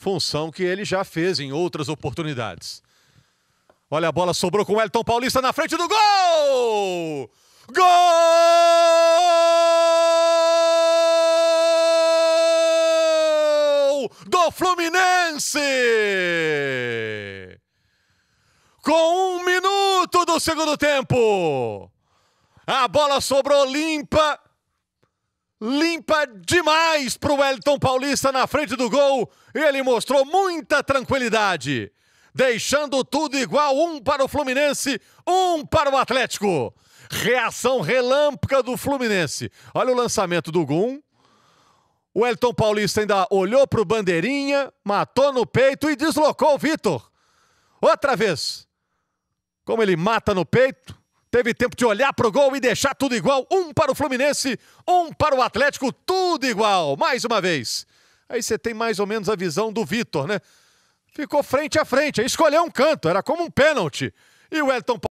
função que ele já fez em outras oportunidades. Olha a bola, sobrou com o Elton Paulista na frente do gol! Gol! Do Fluminense! Com um minuto do segundo tempo, a bola sobrou limpa limpa demais para o Wellington Paulista na frente do gol. Ele mostrou muita tranquilidade, deixando tudo igual: um para o Fluminense, um para o Atlético. Reação relâmpica do Fluminense. Olha o lançamento do Gum. O Elton Paulista ainda olhou para o bandeirinha, matou no peito e deslocou o Vitor. Outra vez. Como ele mata no peito, Teve tempo de olhar para o gol e deixar tudo igual. Um para o Fluminense, um para o Atlético, tudo igual. Mais uma vez. Aí você tem mais ou menos a visão do Vitor, né? Ficou frente a frente, escolheu um canto, era como um pênalti. E o Elton